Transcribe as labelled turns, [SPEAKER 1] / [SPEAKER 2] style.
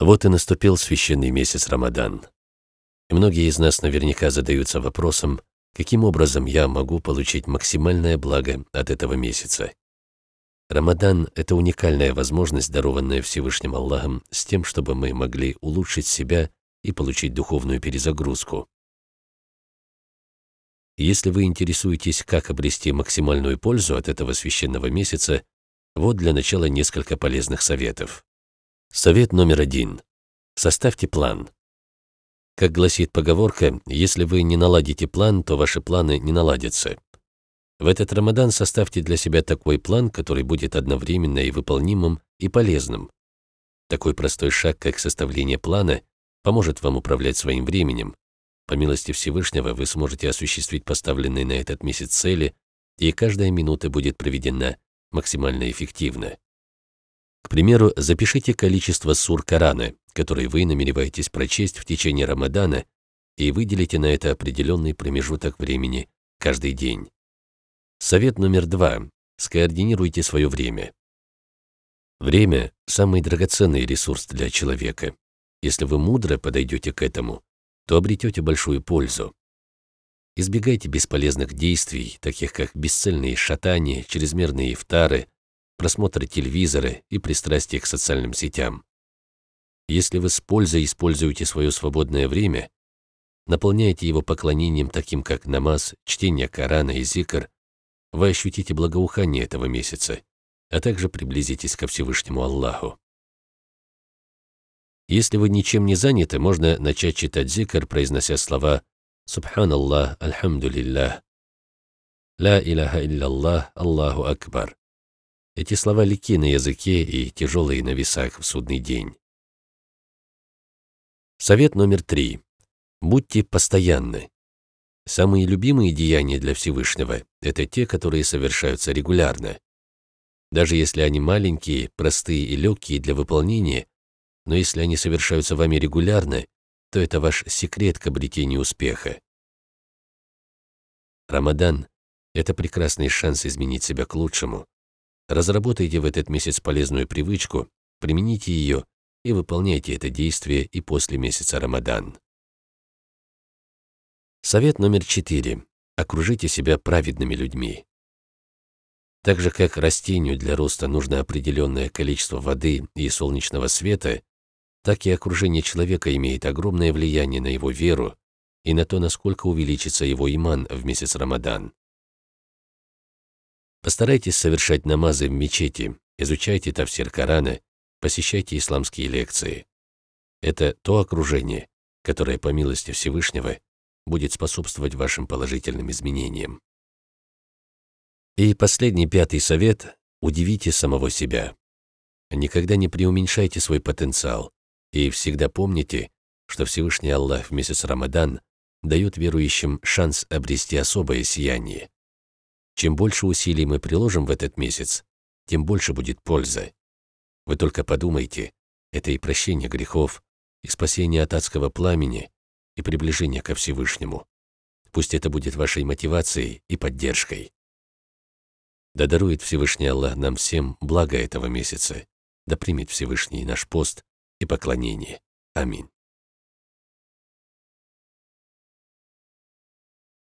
[SPEAKER 1] Вот и наступил священный месяц Рамадан. многие из нас наверняка задаются вопросом, каким образом я могу получить максимальное благо от этого месяца. Рамадан — это уникальная возможность, дарованная Всевышним Аллахом, с тем, чтобы мы могли улучшить себя и получить духовную перезагрузку. Если вы интересуетесь, как обрести максимальную пользу от этого священного месяца, вот для начала несколько полезных советов. Совет номер один. Составьте план. Как гласит поговорка, если вы не наладите план, то ваши планы не наладятся. В этот Рамадан составьте для себя такой план, который будет одновременно и выполнимым, и полезным. Такой простой шаг, как составление плана, поможет вам управлять своим временем. По милости Всевышнего вы сможете осуществить поставленные на этот месяц цели, и каждая минута будет проведена максимально эффективно. К примеру, запишите количество сур Корана, которые вы намереваетесь прочесть в течение Рамадана, и выделите на это определенный промежуток времени каждый день. Совет номер два. Скоординируйте свое время. Время – самый драгоценный ресурс для человека. Если вы мудро подойдете к этому, то обретете большую пользу. Избегайте бесполезных действий, таких как бесцельные шатания, чрезмерные ифтары, просмотра телевизора и пристрастие к социальным сетям. Если вы с пользой используете свое свободное время, наполняете его поклонением таким, как намаз, чтение Корана и зикр, вы ощутите благоухание этого месяца, а также приблизитесь ко Всевышнему Аллаху. Если вы ничем не заняты, можно начать читать зикр, произнося слова «Субханаллах, Альхамдулиллах», «Ла иляха илляллах, Аллаху Акбар». Эти слова легки на языке и тяжелые на весах в судный день. Совет номер три. Будьте постоянны. Самые любимые деяния для Всевышнего – это те, которые совершаются регулярно. Даже если они маленькие, простые и легкие для выполнения, но если они совершаются вами регулярно, то это ваш секрет к обретению успеха. Рамадан – это прекрасный шанс изменить себя к лучшему, Разработайте в этот месяц полезную привычку, примените ее и выполняйте это действие и после месяца Рамадан. Совет номер четыре. Окружите себя праведными людьми. Так же, как растению для роста нужно определенное количество воды и солнечного света, так и окружение человека имеет огромное влияние на его веру и на то, насколько увеличится его иман в месяц Рамадан. Постарайтесь совершать намазы в мечети, изучайте тафсир Корана, посещайте исламские лекции. Это то окружение, которое, по милости Всевышнего, будет способствовать вашим положительным изменениям. И последний пятый совет – удивите самого себя. Никогда не преуменьшайте свой потенциал и всегда помните, что Всевышний Аллах в месяц Рамадан дает верующим шанс обрести особое сияние. Чем больше усилий мы приложим в этот месяц, тем больше будет пользы. Вы только подумайте, это и прощение грехов, и спасение от адского пламени, и приближение ко Всевышнему. Пусть это будет вашей мотивацией и поддержкой. Да дарует Всевышний Аллах нам всем благо этого месяца, да примет Всевышний наш пост и поклонение. Аминь.